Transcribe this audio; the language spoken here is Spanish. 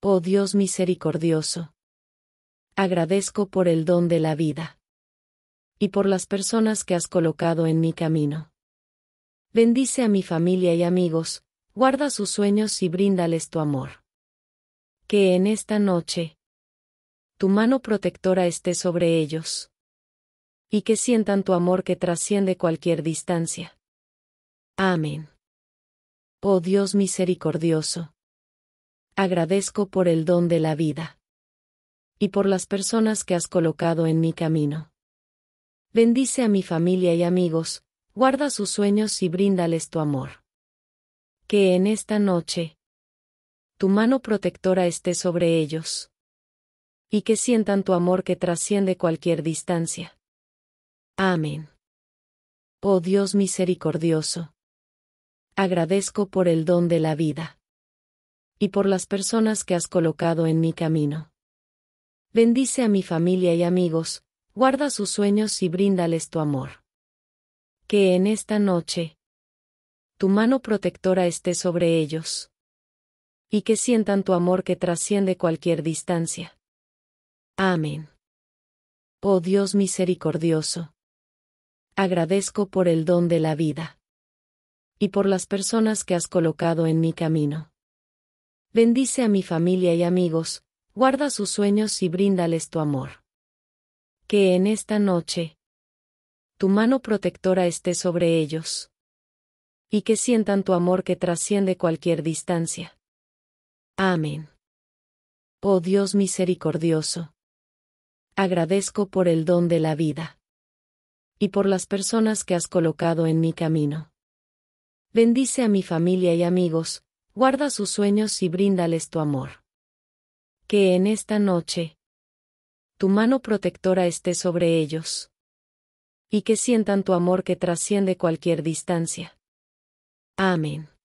Oh Dios misericordioso. Agradezco por el don de la vida. Y por las personas que has colocado en mi camino. Bendice a mi familia y amigos, guarda sus sueños y bríndales tu amor. Que en esta noche, tu mano protectora esté sobre ellos. Y que sientan tu amor que trasciende cualquier distancia. Amén. Oh Dios misericordioso agradezco por el don de la vida. Y por las personas que has colocado en mi camino. Bendice a mi familia y amigos, guarda sus sueños y bríndales tu amor. Que en esta noche, tu mano protectora esté sobre ellos. Y que sientan tu amor que trasciende cualquier distancia. Amén. Oh Dios misericordioso. Agradezco por el don de la vida y por las personas que has colocado en mi camino. Bendice a mi familia y amigos, guarda sus sueños y bríndales tu amor. Que en esta noche tu mano protectora esté sobre ellos. Y que sientan tu amor que trasciende cualquier distancia. Amén. Oh Dios misericordioso. Agradezco por el don de la vida. Y por las personas que has colocado en mi camino. Bendice a mi familia y amigos, guarda sus sueños y bríndales tu amor. Que en esta noche tu mano protectora esté sobre ellos. Y que sientan tu amor que trasciende cualquier distancia. Amén. Oh Dios misericordioso. Agradezco por el don de la vida. Y por las personas que has colocado en mi camino. Bendice a mi familia y amigos, guarda sus sueños y bríndales tu amor. Que en esta noche tu mano protectora esté sobre ellos. Y que sientan tu amor que trasciende cualquier distancia. Amén.